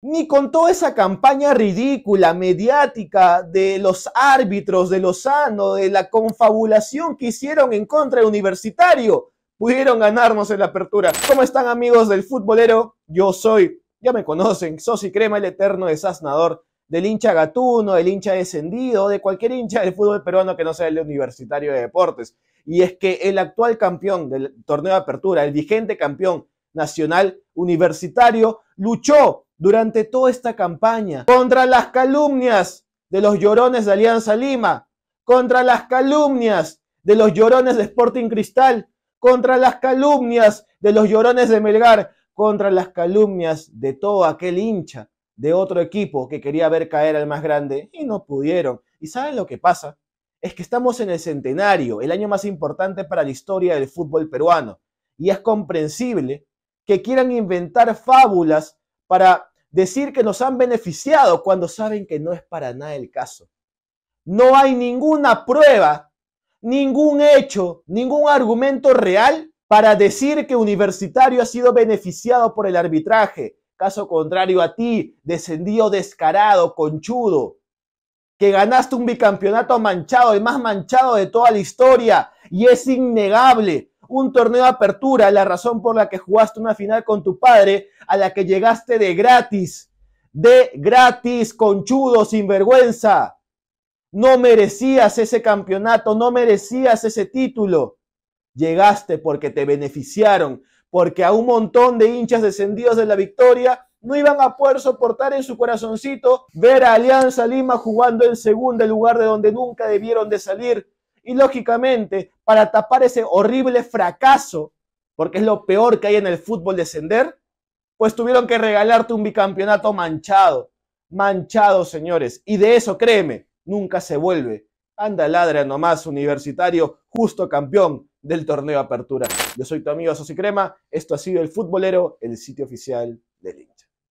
ni con toda esa campaña ridícula, mediática, de los árbitros, de Lozano, de la confabulación que hicieron en contra del universitario, pudieron ganarnos en la apertura. ¿Cómo están amigos del futbolero? Yo soy, ya me conocen, Sosi Crema, el eterno desasnador del hincha gatuno, del hincha descendido, de cualquier hincha del fútbol peruano que no sea el universitario de deportes. Y es que el actual campeón del torneo de apertura, el vigente campeón nacional universitario, luchó durante toda esta campaña contra las calumnias de los llorones de Alianza Lima, contra las calumnias de los llorones de Sporting Cristal, contra las calumnias de los llorones de Melgar, contra las calumnias de todo aquel hincha de otro equipo que quería ver caer al más grande y no pudieron. ¿Y saben lo que pasa? Es que estamos en el centenario, el año más importante para la historia del fútbol peruano, y es comprensible que quieran inventar fábulas para decir que nos han beneficiado cuando saben que no es para nada el caso. No hay ninguna prueba, ningún hecho, ningún argumento real para decir que Universitario ha sido beneficiado por el arbitraje. Caso contrario a ti, descendido descarado, conchudo, que ganaste un bicampeonato manchado, el más manchado de toda la historia, y es innegable un torneo de apertura, la razón por la que jugaste una final con tu padre, a la que llegaste de gratis, de gratis, sin vergüenza. No merecías ese campeonato, no merecías ese título. Llegaste porque te beneficiaron, porque a un montón de hinchas descendidos de la victoria no iban a poder soportar en su corazoncito ver a Alianza Lima jugando en segundo lugar de donde nunca debieron de salir y lógicamente, para tapar ese horrible fracaso, porque es lo peor que hay en el fútbol descender, pues tuvieron que regalarte un bicampeonato manchado. Manchado, señores. Y de eso, créeme, nunca se vuelve. Anda ladra nomás, universitario, justo campeón del torneo Apertura. Yo soy tu amigo Sosy Crema. Esto ha sido El Futbolero, el sitio oficial de del